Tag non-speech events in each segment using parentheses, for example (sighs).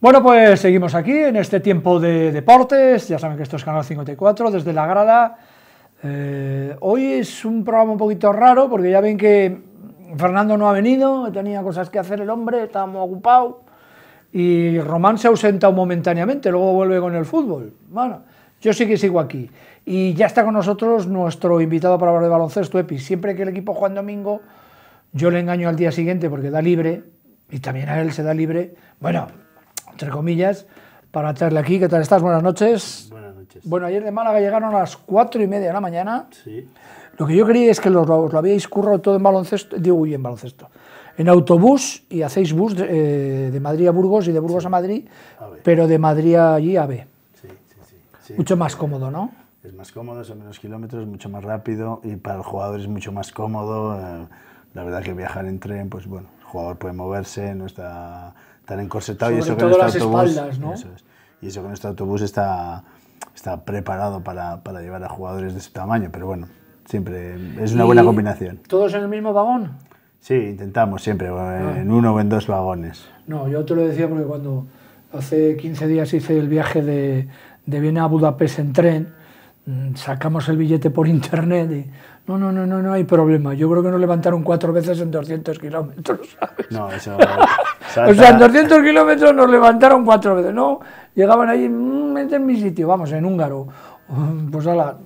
Bueno, pues seguimos aquí en este tiempo de deportes, ya saben que esto es Canal 54, desde La Grada. Eh, hoy es un programa un poquito raro, porque ya ven que Fernando no ha venido, tenía cosas que hacer el hombre, estábamos ocupado, y Román se ausenta momentáneamente, luego vuelve con el fútbol. Bueno, yo sí que sigo aquí. Y ya está con nosotros nuestro invitado para hablar de baloncesto, Epi. Siempre que el equipo juega en domingo, yo le engaño al día siguiente porque da libre, y también a él se da libre. Bueno entre comillas, para traerle aquí. ¿Qué tal estás? Buenas noches. Buenas noches. Bueno, ayer de Málaga llegaron a las cuatro y media de la mañana. Sí. Lo que yo creí es que los, os lo habíais currado todo en baloncesto, digo, uy, en baloncesto, en autobús y hacéis bus de, eh, Madrid a Burgos y de Burgos a Madrid, pero de Madrid allí a B. Sí, sí, sí. Mucho más cómodo, ¿no? Es más cómodo, son menos kilómetros, mucho más rápido y para el jugador es mucho más cómodo. Eh, la verdad que viajar en tren, pues bueno, el jugador puede moverse, no está tan encorsetado y eso con que nuestro autobús, y eso este autobús está, está preparado para, para llevar a jugadores de ese tamaño, pero bueno, siempre es una buena combinación. ¿Todos en el mismo vagón? Sí, intentamos siempre, eh, ah. en uno o en dos vagones. No, yo te lo decía porque cuando hace 15 días hice el viaje de, de Viena a Budapest en tren, Mm, sacamos el billete por internet y no, no, no, no, no hay problema. Yo creo que nos levantaron cuatro veces en 200 kilómetros, (laughs) ¿sabes? No, eso... (laughs) o sea, en 200 kilómetros nos levantaron cuatro veces, ¿no? Llegaban ahí, mm, en mi sitio, vamos, en húngaro. (laughs) Pues la,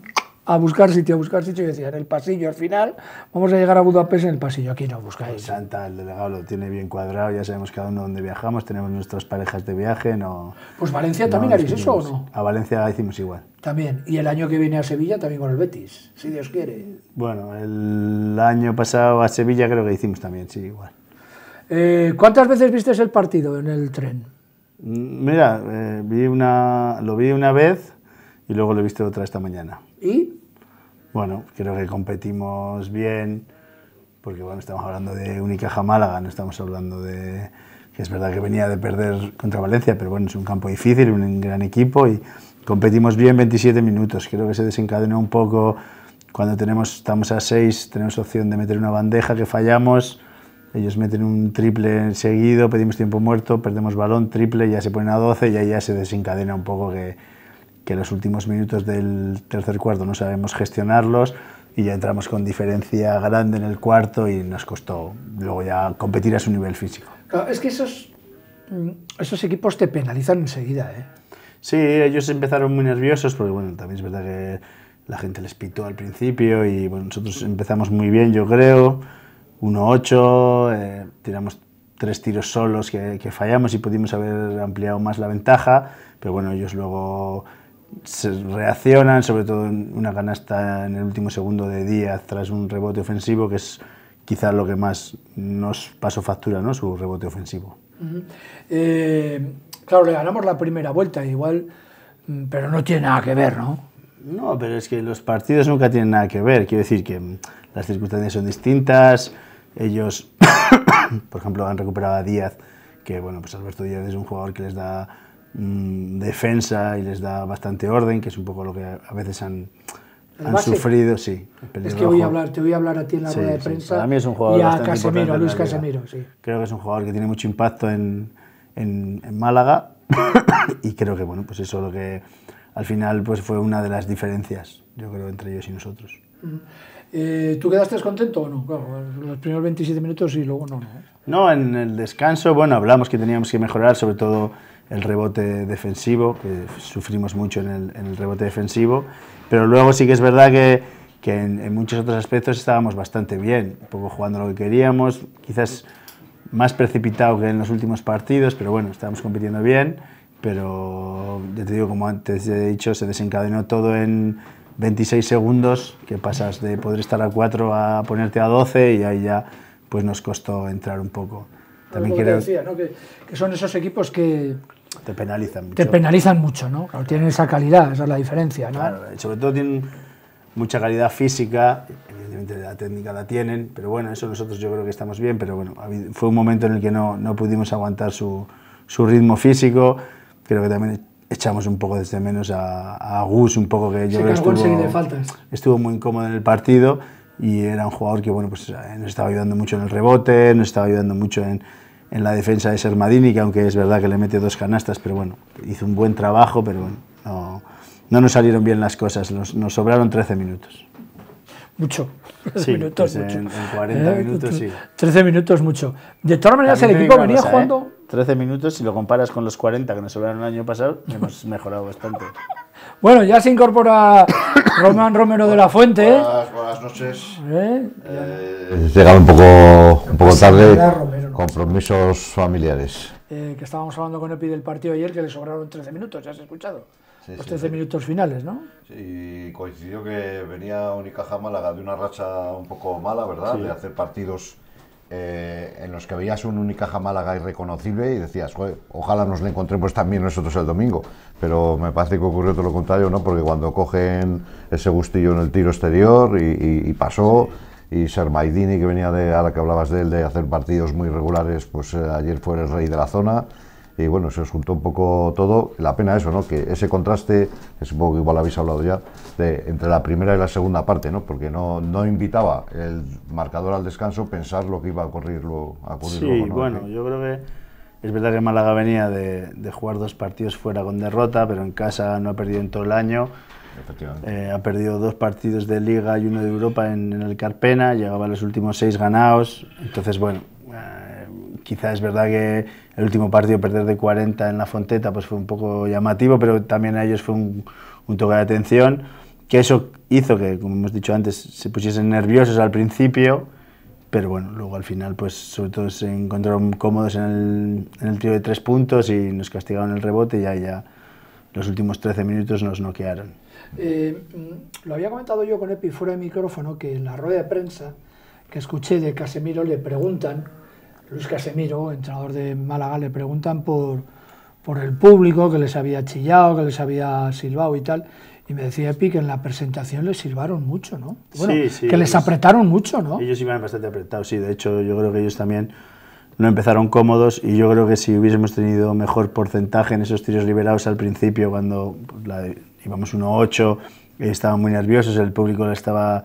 a buscar sitio, a buscar sitio, y decía, en el pasillo, al final, vamos a llegar a Budapest en el pasillo, aquí no buscáis. Pues Santa, el delegado lo tiene bien cuadrado, ya sabemos cada uno dónde viajamos, tenemos nuestras parejas de viaje, no... Pues Valencia también haréis eso, ¿o no? A Valencia hicimos igual. También, y el año que viene a Sevilla también con el Betis, si Dios quiere. Bueno, el año pasado a Sevilla creo que hicimos también, sí, igual. Eh, ¿Cuántas veces viste el partido en el tren? Mm, mira, eh, vi una, lo vi una vez y luego lo he visto otra esta mañana. ¿Y? Bueno, creo que competimos bien, porque bueno, estamos hablando de única Málaga, no estamos hablando de que es verdad que venía de perder contra Valencia, pero bueno, es un campo difícil, un gran equipo y competimos bien 27 minutos. Creo que se desencadena un poco cuando tenemos, estamos a 6, tenemos opción de meter una bandeja que fallamos, ellos meten un triple en seguido, pedimos tiempo muerto, perdemos balón, triple, ya se ponen a 12 y ahí ya se desencadena un poco que que los últimos minutos del tercer cuarto no sabemos gestionarlos y ya entramos con diferencia grande en el cuarto y nos costó luego ya competir a su nivel físico. es que esos, mm, esos equipos te penalizan enseguida. ¿eh? Sí, ellos empezaron muy nerviosos porque bueno, también es verdad que la gente les pitó al principio y bueno, nosotros empezamos muy bien, yo creo, 1-8, eh, tiramos tres tiros solos que, que fallamos y pudimos haber ampliado más la ventaja, pero bueno, ellos luego se reaccionan, sobre todo en una canasta en el último segundo de Díaz tras un rebote ofensivo, que es quizás lo que más nos pasó factura, ¿no? su rebote ofensivo. Eh, claro, le ganamos la primera vuelta, igual, mm, pero no tiene nada que ver, ¿no? No, pero es que los partidos nunca tienen nada que ver. Quiero decir que mm, las circunstancias son distintas. Ellos, (coughs) por ejemplo, han recuperado a Díaz, que bueno, pues Alberto Díaz es un jugador que les da Mm, defensa y les da bastante orden, que es un poco lo que a veces han, sufrido, sí. Es voy a hablar, te voy a hablar a ti en la rueda de prensa. y a Luis Casemiro, Creo que es un jugador que tiene mucho impacto en, Málaga (coughs) y creo que bueno, pues eso lo que al final pues fue una de las diferencias, yo creo, entre ellos y nosotros. Mm. Eh, ¿Tú quedaste contento o no? los primeros 27 minutos y luego no. No, no en el descanso, bueno, hablamos que teníamos que mejorar, sobre todo el rebote defensivo, que sufrimos mucho en el, rebote defensivo, pero luego sí que es verdad que, que en, en, muchos otros aspectos estábamos bastante bien, un poco jugando lo que queríamos, quizás más precipitado que en los últimos partidos, pero bueno, estábamos compitiendo bien, pero ya te digo, como antes he dicho, se desencadenó todo en 26 segundos, que pasas de poder estar a 4 a ponerte a 12 y ahí ya pues nos costó entrar un poco. También que, son esos equipos que... Te penalizan mucho. Te penalizan mucho, ¿no? tienen esa calidad, esa es la diferencia, ¿no? sobre todo tienen mucha calidad física, evidentemente la técnica la tienen, pero bueno, eso nosotros yo creo que estamos bien, pero bueno, fue un momento en el que no, no pudimos aguantar su, su ritmo físico, creo que también echamos un poco desde este menos a, Gus, un poco que yo creo que estuvo, estuvo muy incómodo en el partido y era un jugador que bueno, pues, eh, nos estaba ayudando mucho en el rebote, nos estaba ayudando mucho en, en la defensa de Sermadini, que aunque es verdad que le mete dos canastas, pero bueno, hizo un buen trabajo, pero bueno, no, no nos salieron bien las cosas, nos, sobraron 13 minutos. Mucho. 13 pues minutos, mucho. En, 40 eh, minutos, sí. 13 minutos, mucho. De todas maneras, el equipo venía ¿eh? jugando... 13 minutos, si lo comparas con los 40 que nos sobraron el año pasado, (laughs) hemos mejorado bastante. Bueno, ya se incorpora Román Romero de la Fuente. Buenas, noches. ¿Eh? eh un poco, un poco tarde, compromisos familiares. Eh, que estábamos hablando con Epi del partido ayer, que le sobraron 13 minutos, ya has escuchado. los 13 minutos finales, ¿no? Sí, coincidió que venía Unicaja Málaga de una racha un poco mala, ¿verdad? De hacer partidos eh, en los que veías un única Málaga irreconocible y decías, ojalá nos le encontremos también nosotros el domingo. Pero me parece que ocurrió todo lo contrario, ¿no? Porque cuando cogen ese gustillo en el tiro exterior y, pasó... y pasó, y Sermaidini, que venía de, ahora que hablabas de él, de hacer partidos muy regulares, pues eh, ayer fue el rey de la zona. Y bueno, se os juntó un poco todo. La pena eso, ¿no? Que ese contraste, que supongo que igual habéis hablado ya, de, entre la primera y la segunda parte, ¿no? Porque no, no invitaba el marcador al descanso pensar lo que iba a ocurrir A sí, bueno, yo creo que es verdad que Málaga venía de, jugar dos partidos fuera con derrota, pero en casa no ha perdido en todo el año. Eh, ha perdido dos partidos de Liga y uno de Europa en, el Carpena, llegaba a los últimos seis ganados. Entonces, bueno, eh, quizás es verdad que el último partido perder de 40 en la Fonteta pues fue un poco llamativo, pero también a ellos fue un, toque de atención, que eso hizo que, como hemos dicho antes, se pusiesen nerviosos al principio, pero bueno, luego al final pues sobre todo se encontraron cómodos en el, en tiro de tres puntos y nos castigaron el rebote y ya, ya los últimos 13 minutos nos noquearon. Eh, mm, lo había comentado yo con Epi fuera de micrófono que en la rueda de prensa que escuché de Casemiro le preguntan Luis Casemiro, entrenador de Málaga, le preguntan por, por el público, que les había chillado, que les había silbado y tal. Y me decía Epi que en la presentación les silbaron mucho, ¿no? sí, sí, que les apretaron mucho, ¿no? Ellos iban bastante apretados, sí. De hecho, yo creo que ellos también no empezaron cómodos y yo creo que si hubiésemos tenido mejor porcentaje en esos tiros liberados al principio, cuando íbamos 1-8, estaban muy nerviosos, el público le estaba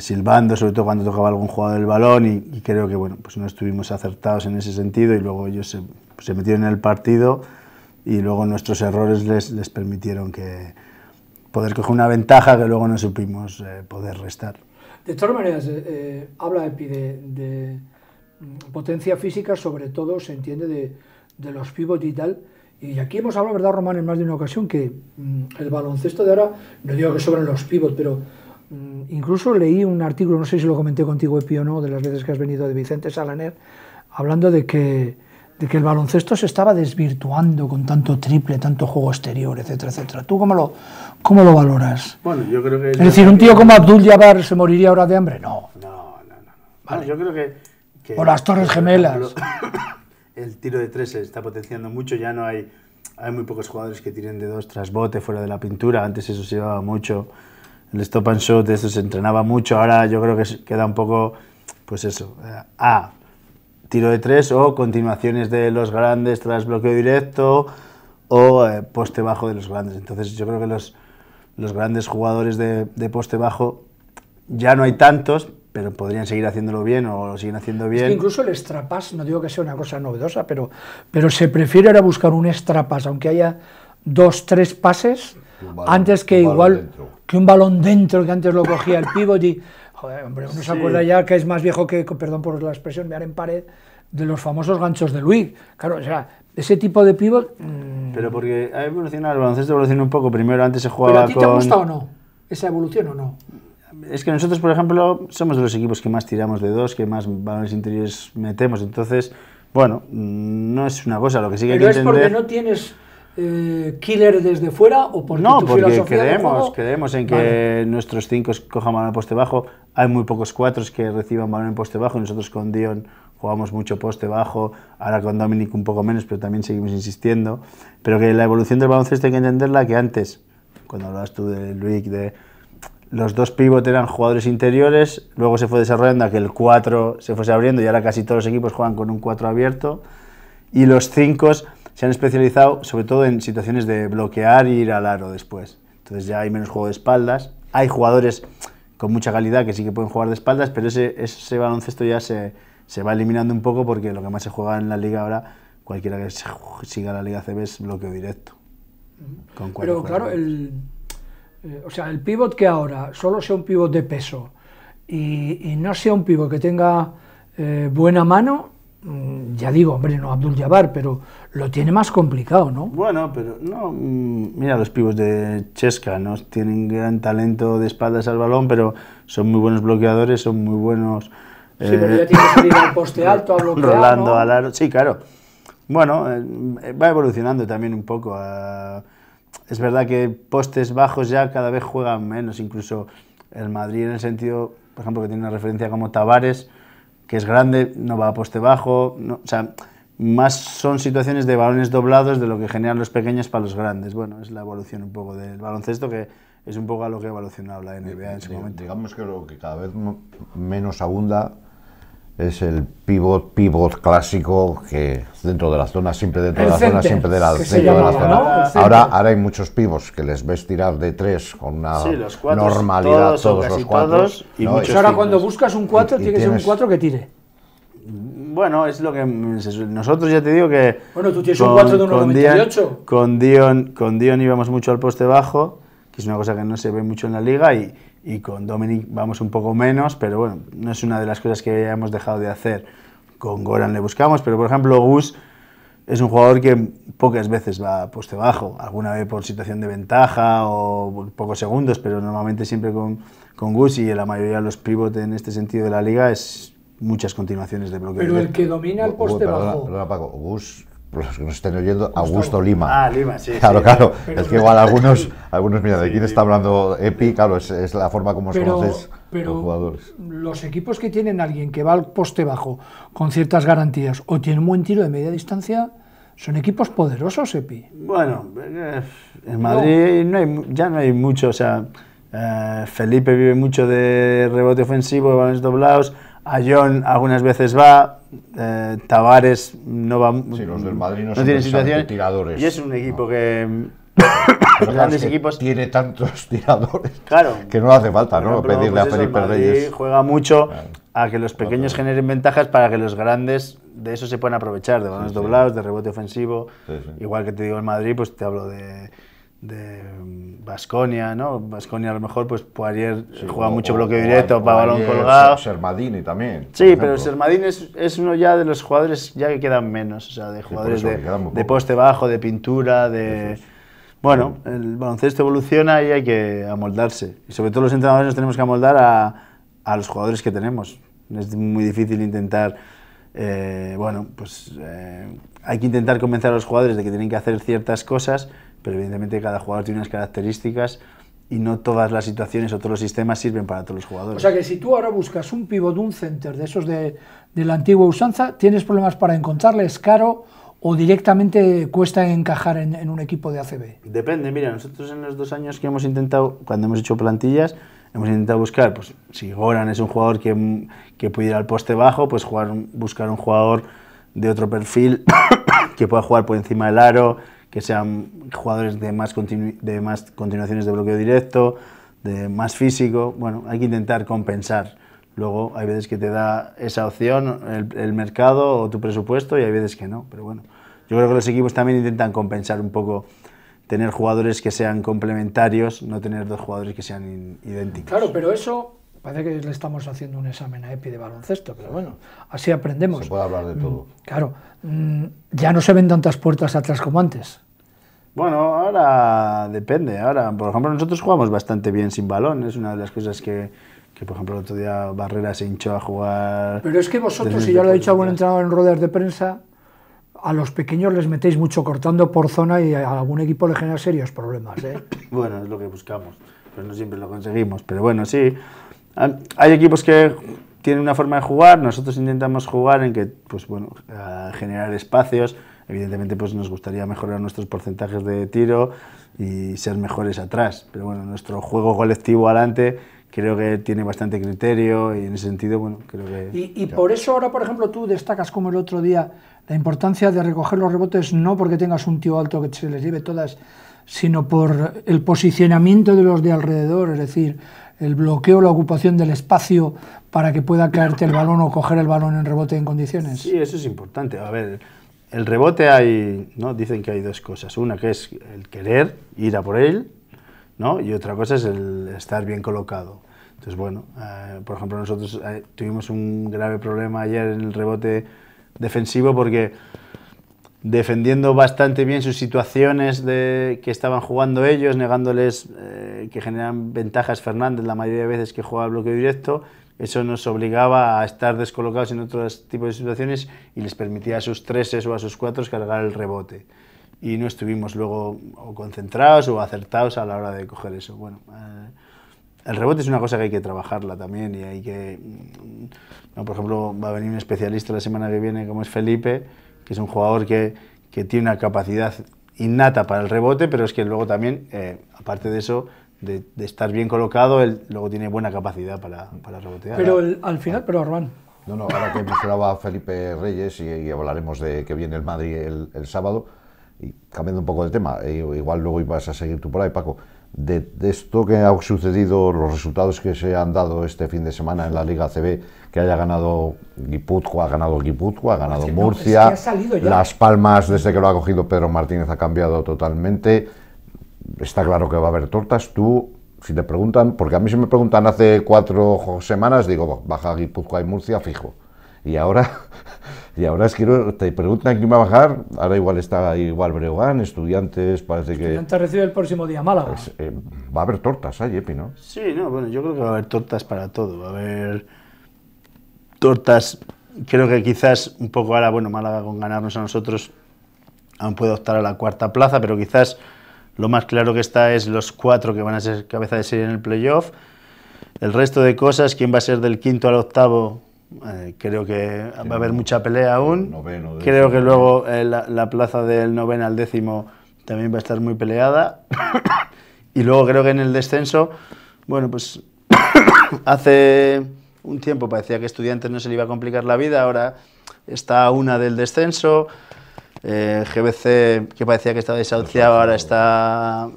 silbando, sobre todo cuando tocaba algún jugador del balón y, creo que bueno, pues no estuvimos acertados en ese sentido y luego ellos se, metieron en el partido y luego nuestros errores les, les, permitieron que poder coger una ventaja que luego no supimos eh, poder restar. De todas maneras, eh, eh, habla Epi de, de, mm, potencia física, sobre todo se entiende de, los pivots y tal. Y aquí hemos hablado, ¿verdad, Román, en más de una ocasión, que mm, el baloncesto de ahora, no digo que sobran los pivots, pero Mm, incluso leí un artículo, no sé si lo comenté contigo, Epi, o no, de las veces que has venido de Vicente Salaner, hablando de que, de que el baloncesto se estaba desvirtuando con tanto triple, tanto juego exterior, etcétera, etcétera. ¿Tú cómo lo, cómo lo valoras? Bueno, yo creo que... Es decir, un tío como Abdul Jabbar se moriría ahora de hambre. No. No, no, no. Vale. yo creo que, O las Torres Gemelas. (coughs) el tiro de tres se está potenciando mucho, ya no hay... Hay muy pocos jugadores que tiren de dos tras bote fuera de la pintura, antes eso se llevaba mucho el stop and shoot, eso se entrenaba mucho, ahora yo creo que queda un poco, pues eso, eh, A, tiro de tres o continuaciones de los grandes tras bloqueo directo o eh, poste bajo de los grandes. Entonces yo creo que los, los grandes jugadores de, poste bajo ya no hay tantos, pero podrían seguir haciéndolo bien o lo siguen haciendo bien. Es que incluso el extrapas, no digo que sea una cosa novedosa, pero, pero se prefiere ahora buscar un extrapas, aunque haya dos, tres pases, antes que igual que un balón dentro que antes lo cogía el pivot joder, hombre, uno se acuerda ya que es más viejo que, perdón por la expresión, me en pared, de los famosos ganchos de Luis. Claro, o sea, ese tipo de pivot... Mm. Pero porque ha evolucionado, el baloncesto evolucionó un poco, primero antes se jugaba a ti te gusta o no esa evolución o no? Es que nosotros, por ejemplo, somos de los equipos que más tiramos de dos, que más balones interiores metemos, entonces, bueno, mm, no es una cosa, lo que sí que hay que es porque no tienes eh, killer desde fuera o por no, porque creemos, en que nuestros cinco cojan balón en poste bajo. Hay muy pocos cuatro que reciban balón en poste bajo. Nosotros con Dion jugamos mucho poste bajo, ahora con Dominic un poco menos, pero también seguimos insistiendo. Pero que la evolución del baloncesto hay que entenderla que antes, cuando hablabas tú de Luis, de los dos pivot eran jugadores interiores, luego se fue desarrollando a que el 4 se fuese abriendo y ahora casi todos los equipos juegan con un 4 abierto. Y los 5 se han especializado sobre todo en situaciones de bloquear y ir al aro después. Entonces ya hay menos juego de espaldas. Hay jugadores con mucha calidad que sí que pueden jugar de espaldas, pero ese, baloncesto ya se, va eliminando un poco porque lo que más se juega en la liga ahora, cualquiera que siga la liga CB es bloqueo directo. pero claro, el, eh, o sea, el pivot que ahora solo sea un pivot de peso y, no sea un pivot que tenga eh, buena mano, Mm, ya digo, hombre, no Abdul Jabar pero lo tiene más complicado, ¿no? Bueno, pero no, mm, mira, los pibos de Chesca, ¿no? Tienen gran talento de espaldas al balón, pero son muy buenos bloqueadores, son muy buenos... sí, pero ya eh, tiene que salir al poste (laughs) alto, a bloquear, Rolando al sí, claro. Bueno, eh, eh, va evolucionando también un poco. Ah, es verdad que postes bajos ya cada vez juegan menos, incluso el Madrid en el sentido, por ejemplo, que tiene una referencia como Tavares que es grande, no va a poste bajo, o sea, más son situaciones de balones doblados de lo que generan los pequeños para los grandes. Bueno, es la evolución un poco del baloncesto que es un poco a lo que ha evolucionado la NBA en su momento. Digamos que lo que cada vez menos abunda es el pivot, pivot clásico que dentro de la zona, siempre dentro de la zona, siempre de la, de la zona. Ahora, ahora hay muchos pivots que les ves tirar de tres con una normalidad, todos, los cuatro. Y muchos ahora cuando buscas un cuatro, tiene que ser un cuatro que tire. Bueno, es lo que nosotros ya te digo que... Bueno, tú tienes un 4 de 1,98. Con Dion, con Dion íbamos mucho al poste bajo, que es una cosa que no se ve mucho en la liga, y, y con Dominic vamos un poco menos, pero bueno, no es una de las cosas que hemos dejado de hacer. Con Goran le buscamos, pero por ejemplo Gus es un jugador que pocas veces va poste bajo, alguna vez por situación de ventaja o pocos segundos, pero normalmente siempre con, con Gus y la mayoría de los pivotes en este sentido de la liga es muchas continuaciones de bloqueo. Pero el que domina el poste bajo. Gus los que nos estén oyendo, Augusto, Lima. Ah, Lima, sí. Claro, claro. es que igual algunos, (laughs) algunos mira, de quién está hablando Epi, claro, es, la forma como pero, los jugadores. Los equipos que tienen alguien que va al poste bajo con ciertas garantías o tiene un buen tiro de media distancia, son equipos poderosos, Epi. Bueno, eh, en Madrid ya no hay mucho, o sea, eh, Felipe vive mucho de rebote ofensivo, de balones doblados, a John algunas veces va, Tabares eh, Tavares no va. Sí, los del Madrid no, tienen situaciones. tiradores. Y es un equipo que. grandes equipos. Tiene tantos tiradores claro, que no hace falta ¿no? pedirle a pues Felipe Reyes. Juega mucho a que los pequeños generen ventajas para que los grandes de eso se puedan aprovechar, de balones doblados, de rebote ofensivo. Igual que te digo en Madrid, pues te hablo de de mm, Basconia, ¿no? Basconia a lo mejor, pues Poirier juega mucho bloqueo directo, para balón colgado. Sermadini también. Sí, pero Sermadini es, uno ya de los jugadores ya que quedan menos, o sea, de jugadores de, poste bajo, de pintura, de... Bueno, el baloncesto evoluciona y hay que amoldarse. Y sobre todo los entrenadores nos tenemos que amoldar a, los jugadores que tenemos. Es muy difícil intentar, eh, bueno, pues eh, hay que intentar convencer a los jugadores de que tienen que hacer ciertas cosas pero evidentemente cada jugador tiene unas características y no todas las situaciones o todos los sistemas sirven para todos los jugadores. O sea que si tú ahora buscas un pivot, un center de esos de, la antigua usanza, tienes problemas para encontrarle, es caro o directamente cuesta encajar en, un equipo de ACB. Depende, mira, nosotros en los dos años que hemos intentado, cuando hemos hecho plantillas, hemos intentado buscar, pues si Goran es un jugador que, que puede ir al poste bajo, pues buscar un jugador de otro perfil (coughs) que pueda jugar por encima del aro, que sean jugadores de más, de más continuaciones de bloqueo directo, de más físico. Bueno, hay que intentar compensar. Luego hay veces que te da esa opción el, el mercado o tu presupuesto y hay veces que no. Pero bueno, yo creo que los equipos también intentan compensar un poco tener jugadores que sean complementarios, no tener dos jugadores que sean idénticos. Claro, pero eso Parece que le estamos haciendo un examen a EPI de baloncesto, pero bueno, así aprendemos. Se puede hablar de mm, todo. Claro, mm, ya no se ven tantas puertas atrás como antes. Bueno, ahora depende. Ahora, por ejemplo, nosotros jugamos bastante bien sin balón. Es una de las cosas que, que por ejemplo, el otro día Barrera se hinchó a jugar. Pero es que vosotros, y ya lo he dicho algún entrenador en ruedas de prensa, a los pequeños les metéis mucho cortando por zona y a algún equipo le genera serios problemas. ¿eh? (coughs) bueno, es lo que buscamos, pero no siempre lo conseguimos. Pero bueno, sí hay equipos que tienen una forma de jugar, nosotros intentamos jugar en que, pues bueno, generar espacios, evidentemente pues nos gustaría mejorar nuestros porcentajes de tiro y ser mejores atrás, pero bueno, nuestro juego colectivo adelante creo que tiene bastante criterio y en ese sentido, bueno, creo que... Y, y por eso ahora, por ejemplo, tú destacas como el otro día la importancia de recoger los rebotes no porque tengas un tío alto que se les lleve todas, sino por el posicionamiento de los de alrededor, es decir, el bloqueo, la ocupación del espacio para que pueda caerte el balón o coger el balón en rebote en condiciones? Sí, eso es importante. A ver, el rebote hay, ¿no? Dicen que hay dos cosas. Una que es el querer ir a por él, ¿no? Y otra cosa es el estar bien colocado. Entonces, bueno, eh, por ejemplo, nosotros eh, tuvimos un grave problema ayer en el rebote defensivo porque defendiendo bastante bien sus situaciones de, que estaban jugando ellos, negándoles eh, que generan ventajas Fernández la mayoría de veces que juega bloqueo directo. Eso nos obligaba a estar descolocados en otros tipos de situaciones y les permitía a sus treses o a sus cuatros cargar el rebote. Y no estuvimos luego o concentrados o acertados a la hora de coger eso. Bueno, eh, el rebote es una cosa que hay que trabajarla también y hay que... Mm, por ejemplo, va a venir un especialista la semana que viene como es Felipe es un jugador que, que tiene una capacidad innata para el rebote, pero es que luego también, eh, aparte de eso, de, estar bien colocado, él luego tiene buena capacidad para, rebotear. Pero al final, pero Armán. No, no, ahora que mencionaba Felipe Reyes y, hablaremos de que viene el Madrid el sábado y cambiando un poco de tema, eh, igual luego ibas a seguir tú por ahí, Paco, de, esto que ha sucedido, los resultados que se han dado este fin de semana en la Liga CB, que haya ganado Guipúzcoa, ha ganado Guipúzcoa, ha ganado Murcia, Las Palmas, desde que lo ha cogido Pedro Martínez, ha cambiado totalmente. Está claro que va a haber tortas. Tú, si te preguntan, porque a mí se me preguntan hace cuatro semanas, digo, baja Guipúzcoa y Murcia, fijo. Y ahora (laughs) Y ahora es que te preguntan quién va a bajar, ahora igual está igual Breogán, estudiantes, parece que... Estudiantes recibe el próximo día Málaga. Eh, va a haber tortas ahí, Epi, ¿no? Sí, no, bueno, yo creo que va a haber tortas para todo, va a haber tortas, creo que quizás un poco ahora, bueno, Málaga con ganarnos a nosotros aún puede optar a la cuarta plaza, pero quizás lo más claro que está es los cuatro que van a ser cabeza de serie en el playoff. El resto de cosas, quién va a ser del quinto al octavo, eh, creo que va a haber mucha pelea aún. creo que luego eh, la, plaza del noveno al décimo también va a estar muy peleada. (coughs) y luego creo que en el descenso, bueno, pues (coughs) hace un tiempo parecía que a estudiantes no se le iba a complicar la vida, ahora está una del descenso. Eh, GBC, que parecía que estaba desahuciado, ahora está...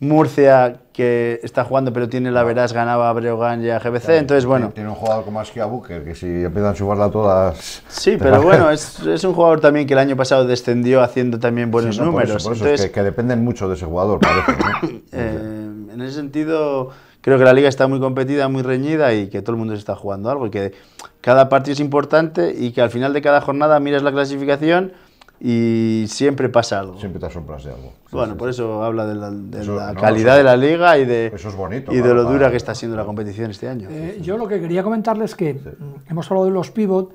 Murcia, que está jugando pero tiene la veraz, ganaba a Breogán y a GBC, entonces bueno... Tiene un jugador como Askia Booker, que si empiezan a chuparla todas... Sí, pero bueno, (laughs) es, un jugador también que el año pasado descendió haciendo también buenos números. que, dependen mucho de ese jugador, parece. (coughs) Eh, en ese sentido, creo que la liga está muy competida, muy reñida y que todo el mundo está jugando algo y que cada partido es importante y que al final de cada jornada miras la clasificación y siempre pasa algo. Siempre te asombras de algo. bueno, por eso habla de la, calidad de la liga y de, y de lo dura que está siendo la competición este año. Eh, yo lo que quería comentarles es que mm, hemos hablado de los pivot,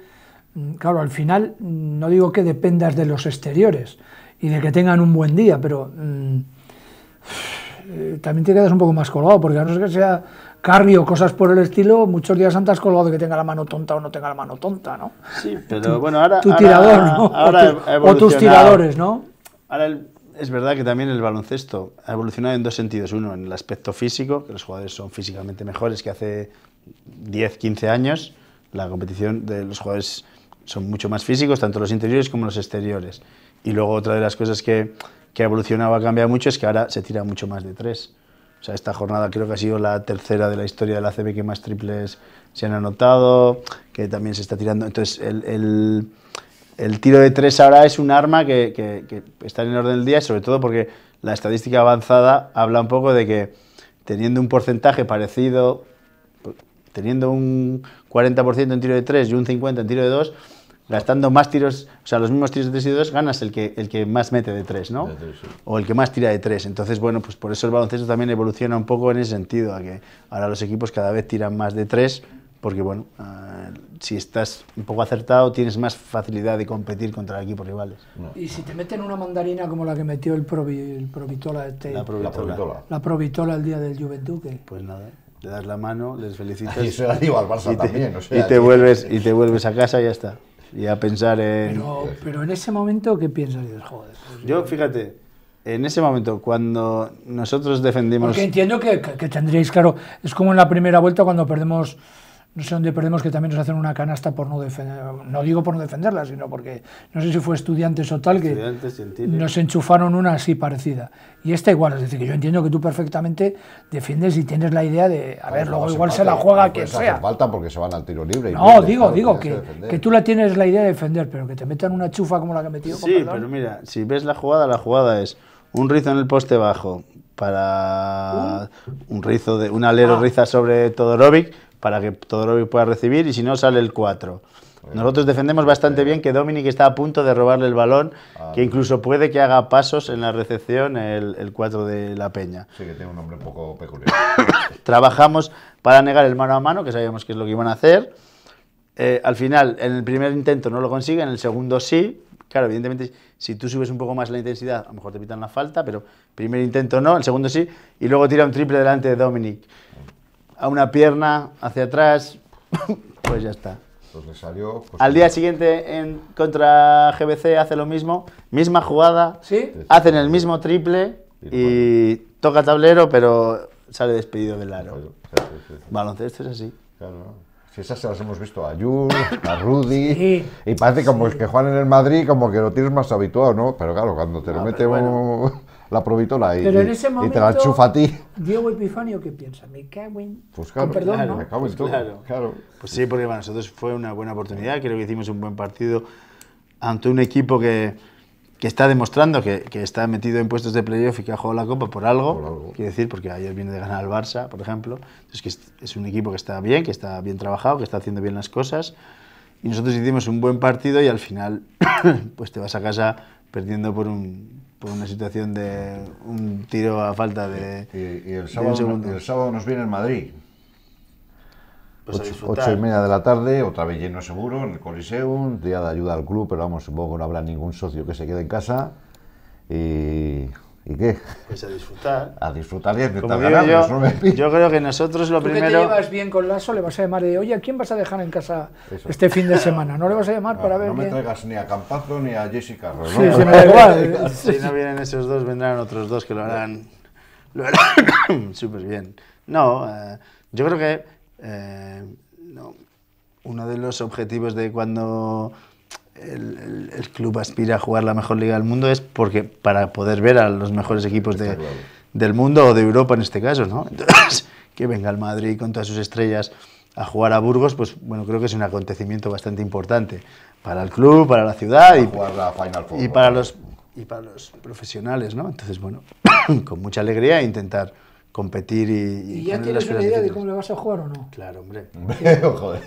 mm, claro, al final mm, no digo que dependas de los exteriores y de que tengan un buen día, pero (sighs) eh, también te quedas un poco más colgado, porque a no ser que sea carry cosas por el estilo, muchos días antes colgado de que tenga la mano tonta o no tenga la mano tonta, ¿no? Sí, pero bueno, ahora... Tu tirador, ¿no? o, tus tiradores, ¿no? Ahora es verdad que también el baloncesto ha evolucionado en dos sentidos. Uno, en el aspecto físico, que los jugadores son físicamente mejores que hace 10, 15 años. La competición de los jugadores son mucho más físicos, tanto los interiores como los exteriores. Y luego otra de las cosas que, que ha evolucionado, ha cambiado mucho, es que ahora se tira mucho más de tres o sea, esta jornada creo que ha sido la tercera de la historia de la CB que más triples se han anotado, que también se está tirando. Entonces, el, tiro de tres ahora es un arma que, está en orden del día, sobre todo porque la estadística avanzada habla un poco de que teniendo un porcentaje parecido, teniendo un 40% en tiro de tres y un 50% en tiro de dos, Gastando más tiros, o sea, los mismos tiros de 3 y 2, ganas el que, el que más mete de 3, ¿no? O el que más tira de 3. Entonces, bueno, pues por eso el baloncesto también evoluciona un poco en ese sentido, a que ahora los equipos cada vez tiran más de 3, porque, bueno, ah, si estás un poco acertado, tienes más facilidad de competir contra equipos rivales. Y si te meten una mandarina como la que metió el, Provitola, este, la Provitola. La Provitola. el día del Juventud, Pues nada le das la mano, les felicitas. (laughs) Y se la al Barça te, también. O sea, vuelves, y te vuelves a casa y ya está y a pensar en... Pero, en ese momento, ¿qué piensas? joder, yo, fíjate, en ese momento, cuando nosotros defendimos... Porque entiendo que, que, que tendréis, claro, es como en la primera vuelta cuando perdemos no sé dónde perdemos que también nos hacen una canasta por no defender, no digo por no defenderla, sino porque no sé si fue estudiantes o tal que nos enchufaron una así parecida. Y esta igual, es decir, que yo entiendo que tú perfectamente defiendes y tienes la idea de, a ver, luego igual se la juega que sea. falta porque se van al tiro libre. no, digo, digo que, tú la tienes la idea de defender, pero que te metan una chufa como la que ha metido. Sí, pero mira, si ves la jugada, la jugada es un rizo en el poste bajo para ¿Un? rizo de un alero ah. riza sobre Todorovic para que Todorovic pueda recibir y si no sale el 4. Nosotros defendemos bastante bien que Dominic está a punto de robarle el balón, ah, que incluso puede que haga pasos en la recepción el, 4 de la Peña. Sí, que tiene un nombre un poco peculiar. (coughs) Trabajamos para negar el mano a mano, que sabíamos que es lo que iban a hacer. Eh, al final, en el primer intento no lo consigue, en el segundo sí. Claro, evidentemente, si tú subes un poco más la intensidad, a lo mejor te pitan la falta, pero primer intento no, el segundo sí, y luego tira un triple delante de Dominic a una pierna, hacia atrás, (laughs) pues ya está. Pues pues Al día siguiente en contra GBC hace lo mismo, misma jugada, ¿Sí? hacen el mismo triple y toca tablero, pero sale despedido del aro. Baloncesto es así. Si esas se las hemos visto a Jules, a Rudy, y parece como que juegan en el Madrid, como que lo tienes más habituado, ¿no? Pero claro, cuando te lo mete la provitola y, y te la enchufa a ti. Diego Epifanio, ¿qué piensa? Me cago en. Pues claro, me cago pues Claro. Pues sí, porque para nosotros fue una buena oportunidad. Creo que hicimos un buen partido ante un equipo que, que está demostrando que, que, está metido en puestos de playoff y que ha jugado la Copa por algo, quiero decir, porque ayer viene de ganar al Barça, por ejemplo, entonces que es, un equipo que está bien, que está bien trabajado, que está haciendo bien las cosas, y nosotros hicimos un buen partido y al final (coughs) pues te vas a casa perdiendo por un, por una situación de un tiro a falta de. Y, el, sábado, nos viene en Madrid. Pues ocho, y media de la tarde, otra vez lleno seguro, en el Coliseum, día de ayuda al club, pero vamos, supongo que no habrá ningún socio que se quede en casa. Y ¿Y qué? Pues a disfrutar. A disfrutar y a intentar Yo, creo que nosotros lo primero. Si te llevas bien con Lazo, le vas a llamar de, oye, ¿a quién vas a dejar en casa este fin de semana? No le vas a llamar para ver. No me traigas ni a Campazo ni a Jessica Sí, me da igual. si no vienen esos dos, vendrán otros dos que lo harán. Lo súper (coughs) bien. No, eh, yo creo que. Eh, uno de los objetivos de cuando el, club aspira a jugar la mejor liga del mundo es porque para poder ver a los mejores equipos de, del mundo o de Europa en este caso, ¿no? Entonces, (laughs) que venga el Madrid con todas sus estrellas a jugar a Burgos, pues bueno, creo que es un acontecimiento bastante importante para el club, para la ciudad y, la y, para los y para los profesionales, ¿no? Entonces, bueno, (coughs) con mucha alegría e intentar competir y... ¿Y, ¿Y ya tienes una idea de cómo le vas a jugar o no? Claro, hombre. (laughs) Joder.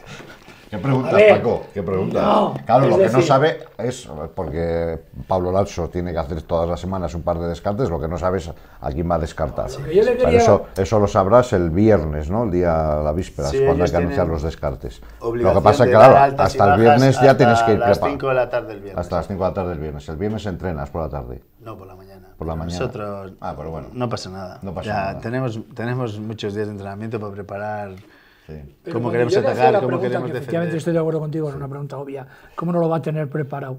¿Qué pregunta Paco? ¿Qué pregunta. claro, lo que no sabe es, porque Pablo Lazo tiene que hacer todas las semanas un par de descartes, lo que no sabe es a quién va a descartar. eso, eso lo sabrás el viernes, ¿no? El día, la víspera, cuando hay que anunciar los descartes. Lo que pasa es que, hasta el viernes ya tienes que ir preparado. Hasta las 5 de la tarde del viernes. Hasta las 5 de la tarde del viernes. El viernes entrenas por la tarde. No, por la mañana. Por la mañana. Nosotros. Ah, pero bueno. No pasa nada. No pasa nada. Tenemos, tenemos muchos días de entrenamiento para preparar ¿Cómo queremos atacar? ¿Cómo queremos defender? Efectivamente estoy de acuerdo contigo, es una pregunta obvia. ¿Cómo no lo va a tener preparado?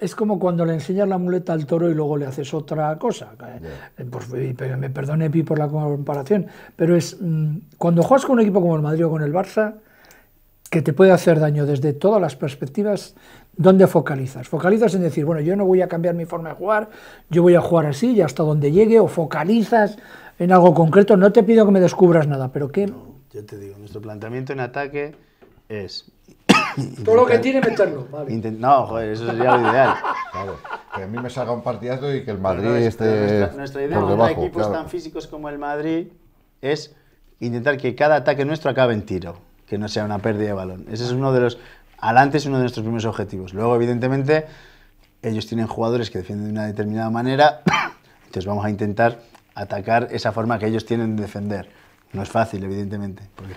Es como cuando le enseñas la muleta al toro y luego le haces otra cosa. Eh, pues, eh, me perdone, Pi, por la comparación, pero es mm, cuando juegas con un equipo como el Madrid o con el Barça, que te puede hacer daño desde todas las perspectivas, ¿dónde focalizas? Focalizas en decir, bueno, yo no voy a cambiar mi forma de jugar, yo voy a jugar así y hasta donde llegue, o focalizas en algo concreto. No te pido que me descubras nada, pero ¿qué, yo te digo, nuestro planteamiento en ataque es... (coughs) Todo lo que tiene meterlo, vale. no, joder, eso sería lo ideal. que a mí me salga un partidazo y que el Madrid esté Nuestra, nuestra idea equipos tan físicos como el Madrid es intentar que cada ataque nuestro acabe en tiro, que no sea una pérdida de balón. Ese es uno de los... adelante es uno de nuestros primeros objetivos. Luego, evidentemente, ellos tienen jugadores que defienden de una determinada manera, (coughs) entonces vamos a intentar atacar esa forma que ellos tienen de defender. No es fácil, evidentemente, porque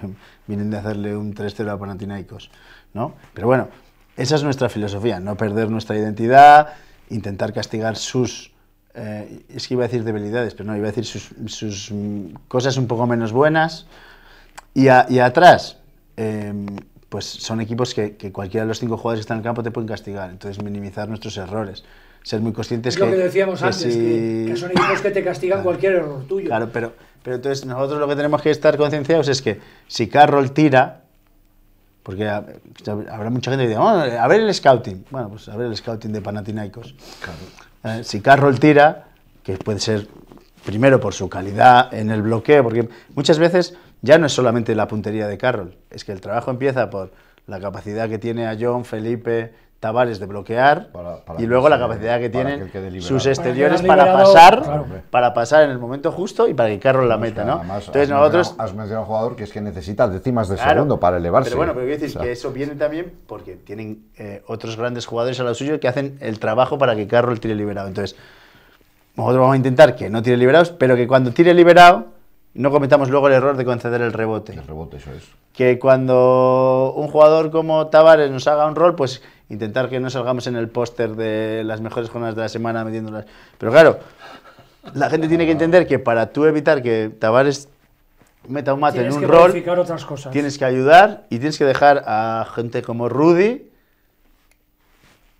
vienen de hacerle un 3-0 a Panathinaikos, ¿no? Pero bueno, esa es nuestra filosofía, no perder nuestra identidad, intentar castigar sus... Eh, es que iba a decir debilidades, pero no, iba a decir sus, mm, cosas un poco menos buenas. Y, atrás, em, pues son equipos que, cualquiera de los cinco jugadores que están en el campo te pueden castigar, entonces minimizar nuestros errores ser muy conscientes es que, lo que decíamos antes, que, son equipos que te castigan cualquier error tuyo. Claro, pero pero entonces nosotros lo que tenemos que estar concienciados es que si Carroll tira, porque habrá mucha gente que diga oh, a ver el scouting. Bueno, pues a ver el scouting de Panathinaikos. Eh, si Carroll tira, que puede ser primero por su calidad en el bloqueo, porque muchas veces ya no es solamente la puntería de Carroll, es que el trabajo empieza por la capacidad que tiene a John, Felipe, Tavares de bloquear y luego la capacidad que tienen sus exteriores para, pasar para pasar en el momento justo y para que Carroll la pues meta, ¿no? Entonces nosotros has mencionado un jugador que es que necesita décimas de segundo para elevarse. Pero bueno, pero quiero decir que eso viene también porque tienen eh, otros grandes jugadores a lo suyo que hacen el trabajo para que Carroll tire liberado. Entonces, nosotros vamos a intentar que no tire liberados, pero que cuando tire liberado no cometamos luego el error de conceder el rebote. El rebote, eso es. Que cuando un jugador como Tavares nos haga un rol, pues intentar que no salgamos en el póster de las mejores jornadas de la semana metiéndolas. Pero claro, la gente tiene que entender que para tú evitar que Tavares meta un mate en un rol, otras cosas. tienes que ayudar y tienes que dejar a gente como Rudy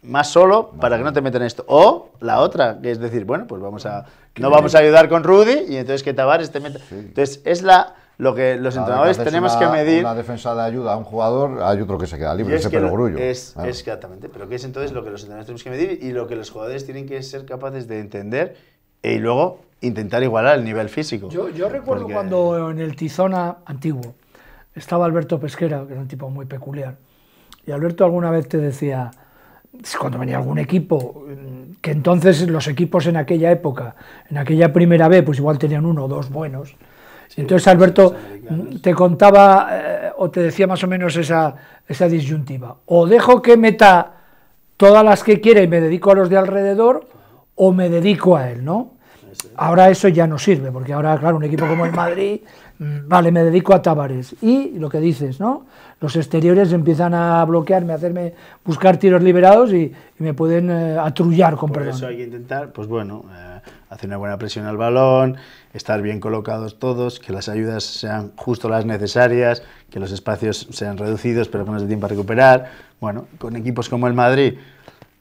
más solo para que no te metan esto. O la otra, que es decir, bueno, pues vamos a no vamos a ayudar con Rudy y entonces que Tavares te meta. Entonces, es la lo que los entrenadores tenemos que medir. Una defensa de ayuda a un jugador, hay otro que se queda libre, ese que grullo. Es, Exactamente, pero que es entonces lo que los entrenadores tenemos que medir y lo que los jugadores tienen que ser capaces de entender eh, y luego intentar igualar el nivel físico. Yo, recuerdo cuando en el Tizona antiguo estaba Alberto Pesquera, que era un tipo muy peculiar, y Alberto alguna vez te decía cuando venía algún equipo, mm, que entonces los equipos en aquella época, en aquella primera B, pues igual tenían uno o dos buenos, entonces, Alberto, mm, te contaba eh, o te decía más o menos esa, esa disyuntiva. O dejo que meta todas las que quiera y me dedico a los de alrededor, o me dedico a él, ¿no? Ahora eso ya no sirve, porque ahora, claro, un equipo como el Madrid, mm, vale, me dedico a Tavares. Y lo que dices, ¿no? Los exteriores empiezan a bloquearme, a hacerme buscar tiros liberados y, me pueden eh, atrullar con Por eso hay que intentar, pues bueno. Eh, hacer una buena presión al balón, estar bien colocados todos, que las ayudas sean justo las necesarias, que los espacios sean reducidos, pero no se tiempo a recuperar. Bueno, con equipos como el Madrid,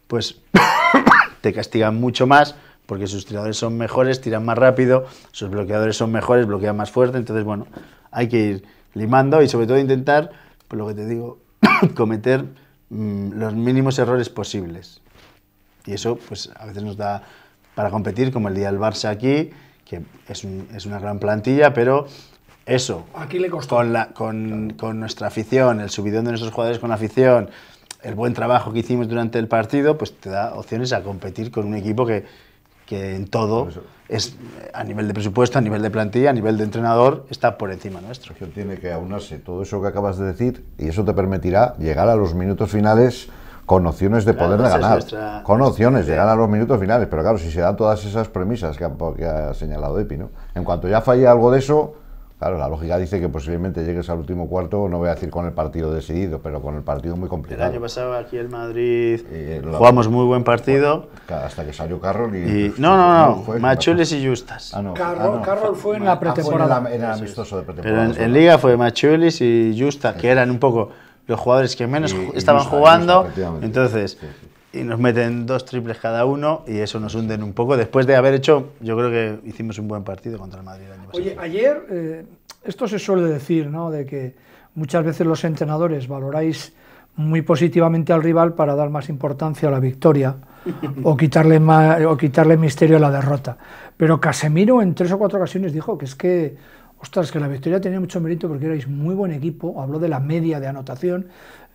pues (coughs) te castigan mucho más porque sus tiradores son mejores, tiran más rápido, sus bloqueadores son mejores, bloquean más fuerte, entonces bueno, hay que ir limando y sobre todo intentar, por lo que te digo, (coughs) cometer mm, los mínimos errores posibles. Y eso pues a veces nos da para competir, como el día del Barça aquí, que es, una gran plantilla, pero eso, aquí le costó. Con, nuestra afición, el subidón de nuestros jugadores con afición, el buen trabajo que hicimos durante el partido, pues te da opciones a competir con un equipo que, que en todo es a nivel de presupuesto, a nivel de plantilla, a nivel de entrenador, está por encima nuestro. Tiene que aunarse todo eso que acabas de decir y eso te permitirá llegar a los minutos finales con opciones de poder ganar, con opciones de ganar los minutos finales. Pero claro, si se dan todas esas premisas que ha, señalado Epi, ¿no? En cuanto ya falle algo de eso, claro, la lógica dice que posiblemente llegues al último cuarto, no voy a decir con el partido decidido, pero con el partido muy complicado. El año pasado aquí en Madrid eh, jugamos muy buen partido. hasta que salió Carroll y... no, pues, no, no, fue, y Justas. Ah, ah, Carroll, fue en ah, la pretemporada. en, amistoso de pretemporada. Pero en, Liga fue Machules y Justas, que eran un poco los jugadores que menos estaban jugando. entonces, y nos meten dos triples cada uno y eso nos hunden un poco. Después de haber hecho, yo creo que hicimos un buen partido contra el Madrid Oye, ayer, eh, esto se suele decir, ¿no? De que muchas veces los entrenadores valoráis muy positivamente al rival para dar más importancia a la victoria o quitarle o quitarle misterio a la derrota. Pero Casemiro en tres o cuatro ocasiones dijo que es que ostras, que la victoria tenía mucho mérito porque erais muy buen equipo, habló de la media de anotación,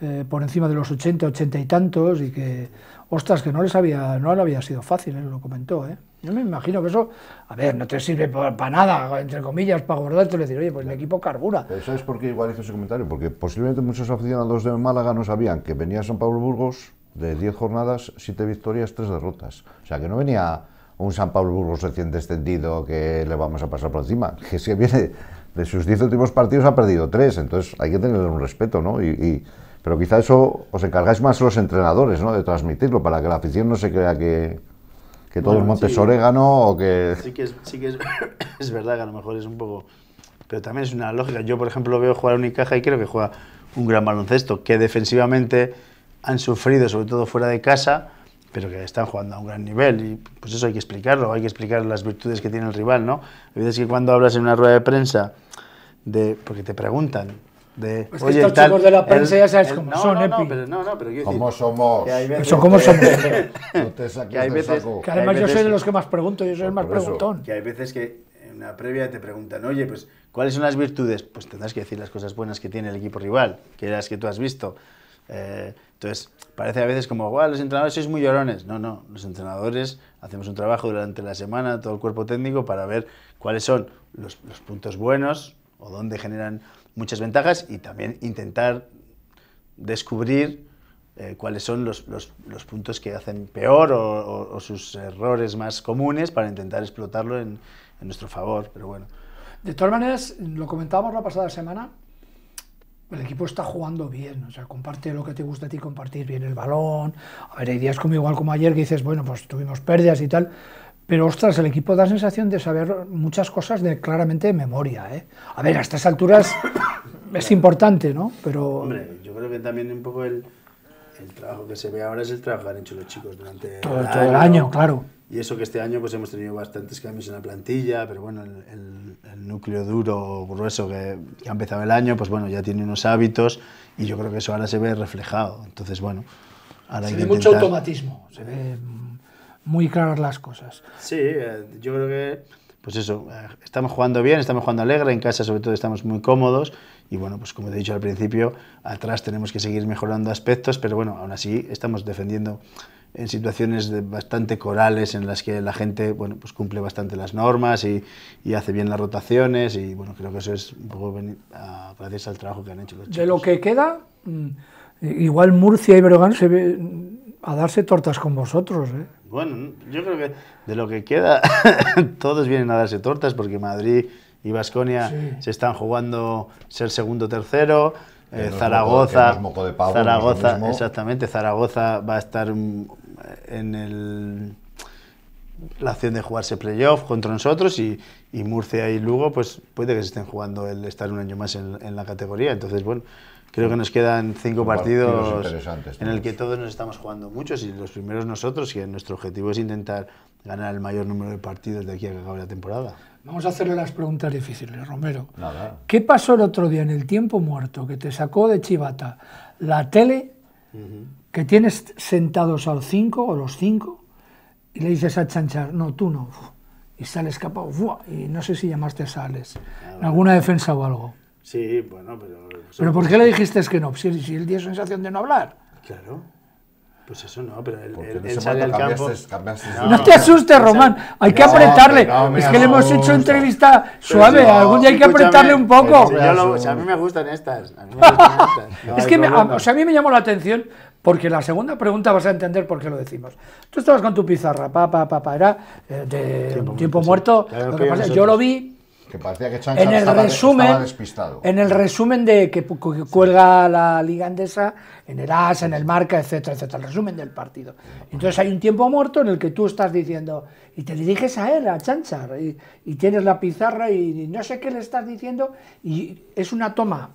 eh, por encima de los 80, 80 y tantos, y que, ostras, que no les había, no lo había sido fácil, él eh, lo comentó, ¿eh? Yo me imagino que eso, a ver, no te sirve para nada, entre comillas, para guardarte y decir, oye, pues el equipo carbura. Eso es qué igual hizo ese comentario? Porque posiblemente muchos aficionados de Málaga no sabían que venía San Pablo Burgos de 10 jornadas, 7 victorias, 3 derrotas. O sea, que no venía un San Pablo Burgos recién descendido que le vamos a pasar por encima. Que se viene de sus diez últimos partidos ha perdido tres... entonces hay que tenerle un respeto, ¿no? Y, pero quizá eso os encargáis más los entrenadores, ¿no? De transmitirlo para que la afición no se crea que, que todo el es Montes Orégano o que... Sí que, es, sí que es, (coughs) es, verdad que a lo mejor es un poco... Pero también es una lógica. Yo, por ejemplo, veo jugar a Unicaja y creo que juega un gran baloncesto, que defensivamente han sufrido, sobre todo fuera de casa, pero que están jugando a un gran nivel y pues eso hay que explicarlo, hay que explicar las virtudes que tiene el rival, ¿no? A veces que cuando hablas en una rueda de prensa de porque te preguntan de pues estos chicos de la prensa ya sabes cómo son, no, no, no, no, pero ¿Cómo somos? Que hay veces cómo somos. que, además yo soy de los que más pregunto, yo soy el más preguntón. Que hay veces que en una previa te preguntan, "Oye, pues ¿cuáles son las virtudes?" Pues tendrás que decir las cosas buenas que tiene el equipo rival, que las que tú has visto eh, entonces, parece a veces como, wow, los entrenadores sois muy llorones. No, no, los entrenadores hacemos un trabajo durante la semana, todo el cuerpo técnico, para ver cuáles son los, puntos buenos o dónde generan muchas ventajas y también intentar descubrir eh, cuáles son los, puntos que hacen peor o, sus errores más comunes para intentar explotarlo en, nuestro favor. Pero bueno. De todas maneras, lo comentábamos la pasada semana, el equipo está jugando bien, o sea, comparte lo que te gusta a ti, compartir bien el balón. A ver, hay días como igual como ayer que dices, bueno, pues tuvimos pérdidas y tal, pero ostras, el equipo da sensación de saber muchas cosas de claramente de memoria. ¿eh? A ver, a estas alturas es importante, ¿no? Pero... Hombre, yo creo que también un poco el el trabajo que se ve ahora es el trabajo que han hecho los chicos durante todo, el, año. claro. Y eso que este año pues hemos tenido bastantes cambios en la plantilla, pero bueno, el, núcleo duro, grueso que, ha empezado el año, pues bueno, ya tiene unos hábitos y yo creo que eso ahora se ve reflejado. Entonces, bueno, ahora Se hay ve mucho automatismo, se ve muy claras las cosas. Sí, eh, yo creo que, pues eso, eh, estamos jugando bien, estamos jugando alegre, en casa sobre todo estamos muy cómodos y bueno, pues como te he dicho al principio, atrás tenemos que seguir mejorando aspectos, pero bueno, aún así estamos defendiendo en situaciones bastante corales en las que la gente bueno, pues cumple bastante las normas y, y, hace bien las rotaciones y bueno, creo que eso es un poco gracias al trabajo que han hecho los chicos. De lo que queda, mm, igual Murcia y Bergan se ve a darse tortas con vosotros. ¿eh? Bueno, yo creo que de lo que queda (laughs) todos vienen a darse tortas porque Madrid y Vasconia se están jugando ser segundo tercero. Eh, Zaragoza, Zaragoza, exactamente. Zaragoza va a estar en el, la acción de jugarse playoff contra nosotros y, Murcia y Lugo, pues puede que se estén jugando el estar un año más en, la categoría. Entonces, bueno, creo que nos quedan cinco partidos, en el que todos nos estamos jugando muchos y los primeros nosotros, que nuestro objetivo es intentar ganar el mayor número de partidos de aquí a que acabe la temporada. Vamos a hacerle las preguntas difíciles, Romero. Nada. ¿Qué pasó el otro día en el tiempo muerto que te sacó de Chivata la tele que tienes sentados a los cinco o los cinco y le dices a Chanchar, no, tú no, y sale escapado, y no sé si llamaste a Sales, ah, alguna defensa o algo. Sí, bueno, pero... ¿Pero por qué le dijiste que no? Si, si él tiene sensación de no hablar. Claro. Pues eso no, pero no, te asustes, Román. Hay que apretarle. es que le hemos hecho entrevista suave. Algún día hay que apretarle un poco. a mí me gustan estas. es que a, mí me llamó la atención porque la segunda pregunta vas a entender por qué lo decimos. Tú estabas con tu pizarra, papá papá pa, era eh, de tiempo, muerto. yo lo vi que parecía que en el resumen, En el resumen de que, cuelga la Liga Andesa, en el AS, en el Marca, etcétera, etcétera. El resumen del partido. Entonces hay un tiempo muerto en el que tú estás diciendo, y te diriges a él, a Chanchar, y, tienes la pizarra y, no sé qué le estás diciendo, y es una toma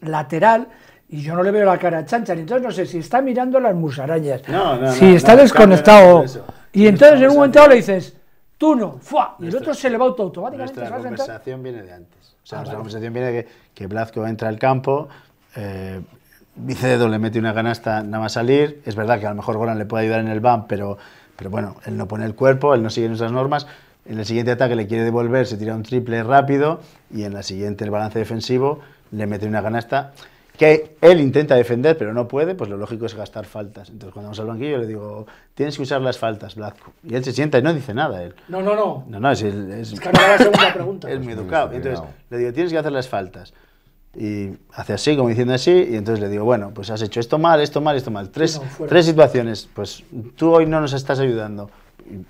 lateral y yo no le veo la cara a Chanchar, entonces no sé si está mirando las musarañas, no, si está desconectado. y entonces en un momento le dices, tú no, ¡fua! Y el otro se le va automáticamente. Nuestra conversación viene de antes. O sea, ah, conversación viene de que, Blasco entra al campo, eh, Vicedo le mete una canasta nada más salir. Es verdad que a lo mejor Goran le puede ayudar en el ban, pero, pero bueno, él no pone el cuerpo, él no sigue nuestras normas. En el siguiente ataque le quiere devolver, se tira un triple rápido y en la siguiente, el balance defensivo, le mete una canasta que él intenta defender pero no puede, pues lo lógico es gastar faltas. Entonces cuando vamos al banquillo le digo, tienes que usar las faltas, Blasco. Y él se sienta y no dice nada él. No, no, no. No, no, es... es que no segunda pregunta. es (laughs) muy educado. Entonces le digo, tienes que hacer las faltas. Y hace así, como diciendo así, y entonces le digo, bueno, pues has hecho esto mal, esto mal, esto mal. Tres, tres situaciones, pues tú hoy no nos estás ayudando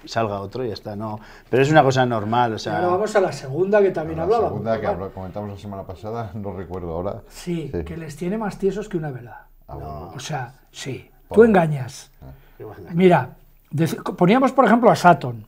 salga otro y ya está. No, pero es una cosa normal. O sea, vamos a la segunda que también hablaba. La segunda que comentamos la semana pasada, (laughs) no recuerdo ahora. Sí, que les tiene más tiesos que una vela. Ah, o sea, sí, tú engañas. Ah. Mira, poníamos por ejemplo a Saturn.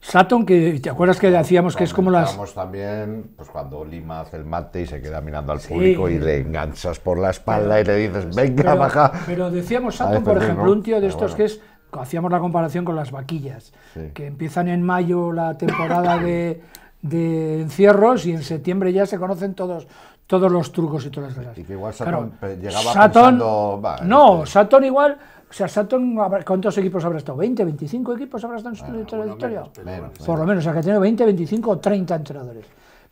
Saturn, que te acuerdas que decíamos que es como las. también, pues cuando Lima hace el mate y se queda mirando al público y le enganchas por la espalda y le dices, venga, baja. Pero decíamos Saturn, por ejemplo, un tío de estos que es hacíamos la comparación con las vaquillas, que empiezan en mayo la temporada de, encierros y en septiembre ya se conocen todos todos los trucos y todas las cosas. Y que igual llegaba Saturn, pensando, no, satón este-". Saturn igual... O sea, Saturn, ¿cuántos equipos habrá estado? ¿20, 25 equipos habrá estado en su ah, trayectoria? Por, lo menos, o sea, que tiene 20, 25 o 30 entrenadores.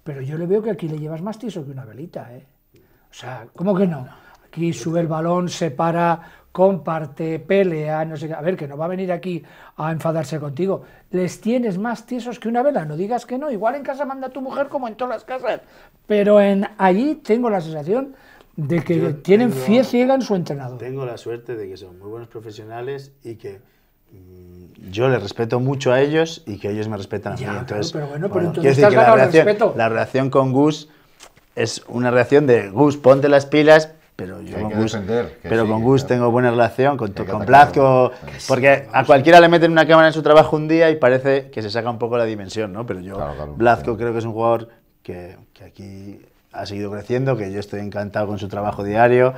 Pero yo le veo que aquí le llevas más tiso que una velita, ¿eh? O sea, ¿cómo que no? Aquí sube el balón, se para, comparte, pelea, no sé qué. A ver, que no va a venir aquí a enfadarse contigo. Les tienes más tiesos que una vela, no digas que no. Igual en casa manda tu mujer como en todas las casas. Pero en allí tengo la sensación de que tienen tengo, fie ciega en su entrenador. Tengo la suerte de que son muy buenos profesionales y que mm, yo les respeto mucho a ellos y que ellos me respetan a mí. entonces, pero bueno, pero entonces la relación, con Gus es una relación de Gus, ponte las pilas, pero yo con Gus, pero con Gus tengo buena relación, con, con porque a cualquiera le meten una cámara en su trabajo un día y parece que se saca un poco la dimensión, ¿no? Pero yo, claro, creo que es un jugador que, que aquí ha seguido creciendo, que yo estoy encantado con su trabajo diario.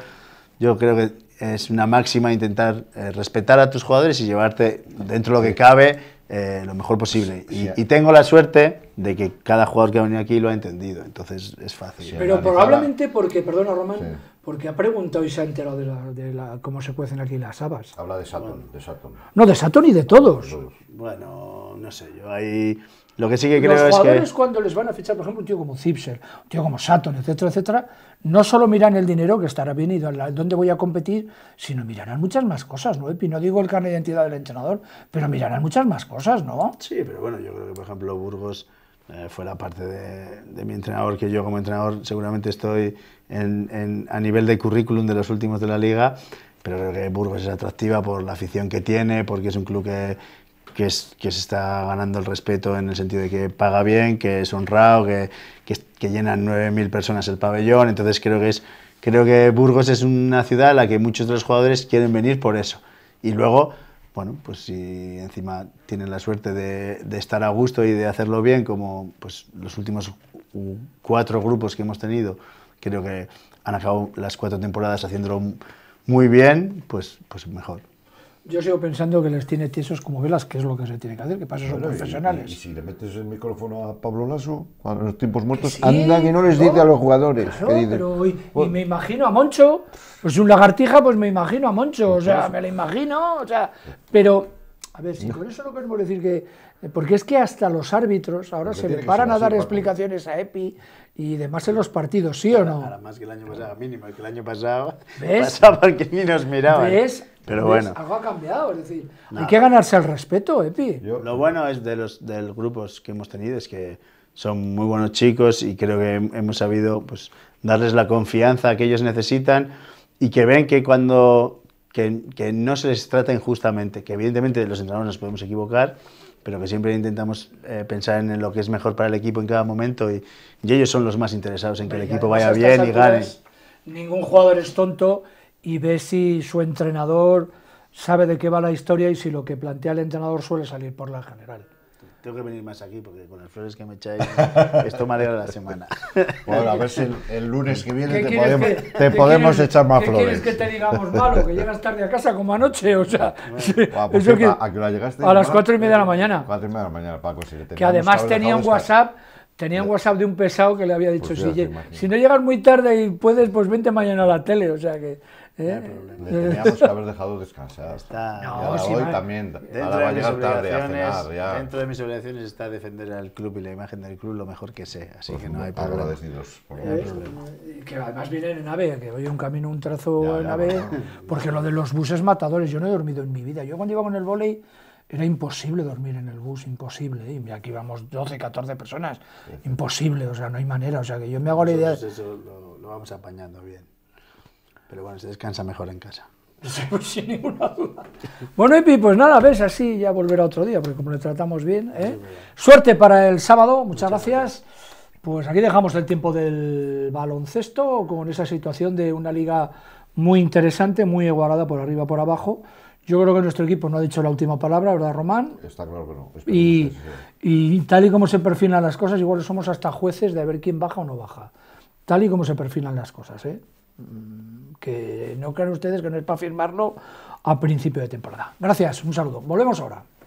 Yo creo que es una máxima intentar eh, respetar a tus jugadores y llevarte dentro de lo que cabe eh, lo mejor posible. Y, tengo la suerte de que cada jugador que ha venido aquí lo ha entendido, entonces es fácil. pero probablemente porque, perdona Román, porque ha preguntado y se ha enterado de, la, cómo se cuecen aquí las habas. Habla de Saturn, de Saturn. No, de Saturn y de todos. Bueno, no sé, yo hay lo que sí que creo los jugadores cuando les van a fichar, por ejemplo, un tío como Zipser, un tío como Saturn, etcétera, etcétera, no solo miran el dinero que estará bien y dónde voy a competir, sino mirarán muchas más cosas, ¿no? Y no digo el carne de identidad del entrenador, pero mirarán muchas más cosas, ¿no? Sí, pero bueno, yo creo que, por ejemplo, Burgos eh, fue la parte de, mi entrenador que yo como entrenador seguramente estoy a nivel de currículum de los últimos de la liga, pero creo que Burgos es atractiva por la afición que tiene, porque es un club que que, se está ganando el respeto en el sentido de que paga bien, que es honrado, que, que, llenan 9.000 personas el pabellón. Entonces creo que, es, creo que Burgos es una ciudad a la que muchos de los jugadores quieren venir por eso. Y luego, bueno, pues si encima tienen la suerte de, estar a gusto y de hacerlo bien, como pues, los últimos cuatro grupos que hemos tenido, creo que han acabado las cuatro temporadas haciéndolo muy bien, pues, pues mejor. Yo sigo pensando que les tiene tiesos como velas, que es lo que se tiene que hacer, que pasa? son profesionales. Y, si le metes el micrófono a Pablo Lasso, cuando los tiempos muertos anda andan y no les dice a los jugadores. pero y, me imagino a Moncho, pues un lagartija, pues me imagino a Moncho, o pues sea, me la imagino, o sea, pero a ver, si con eso no queremos decir que... Eh, porque es que hasta los árbitros ahora se le paran a dar explicaciones a EPI y demás en los partidos, ¿sí o no? Nada más que el año pasado, mínimo, que el año pasado ¿Ves? pasaban que ni nos miraban. ¿Ves? Pero bueno. Algo ha cambiado, es decir, hay que ganarse el respeto, EPI. lo bueno es de los del grupos que hemos tenido es que son muy buenos chicos y creo que hemos sabido pues, darles la confianza que ellos necesitan y que ven que cuando que, no se les trata injustamente, que evidentemente los entrenadores nos podemos equivocar, pero que siempre intentamos eh, pensar en lo que es mejor para el equipo en cada momento y, y ellos son los más interesados en que el equipo vaya bien y gane. Ningún jugador es tonto y ve si su entrenador sabe de qué va la historia y si lo que plantea el entrenador suele salir por la general. Tengo que venir más aquí porque con las flores que me echáis, (laughs) esto me la semana. Bueno, a ver si el, lunes que viene te podemos, echar más ¿qué flores. quieres que te digamos malo? Que llegas tarde a casa como anoche, o sea... ¿A llegaste? A las cuatro y media de la mañana. Cuatro y media de la mañana, Paco, si Que además tenía un WhatsApp... Tenía un WhatsApp de un pesado que le había dicho, pues si, si no llegas muy tarde y puedes, pues vente mañana a la tele, o sea que ¿Eh? Le teníamos que haber dejado descansar. hoy también. Dentro tarde de mis obligaciones está defender al club y la imagen del club lo mejor que sé. Así que no hay problema. Agradecidos ¿Eh? Eh, Que además vienen en AVE, que voy un camino, un trazo en AVE. Porque lo de los buses matadores, yo no he dormido en mi vida. Yo cuando iba con el volei era imposible dormir en el bus, imposible. Y aquí íbamos 12, 14 personas. Imposible, o sea, no hay manera. O sea, que yo me hago la idea. Eso, lo vamos apañando bien. Pero bueno, se descansa mejor en casa. Pues sin ninguna duda. Bueno, Epi, pues nada, ves, así ya volverá otro día, porque como le tratamos bien. ¿eh? Suerte para el sábado, muchas, gracias. Pues aquí dejamos el tiempo del baloncesto, con esa situación de una liga muy interesante, muy igualada por arriba, por abajo. Yo creo que nuestro equipo no ha dicho la última palabra, ¿verdad, Román? Está claro que no. Y, tal y como se perfilan las cosas, igual somos hasta jueces de ver quién baja o no baja. Tal y como se perfilan las cosas, ¿eh? Mm no crean ustedes que no es para firmarlo a principio de temporada. Gracias, un saludo. Volvemos ahora.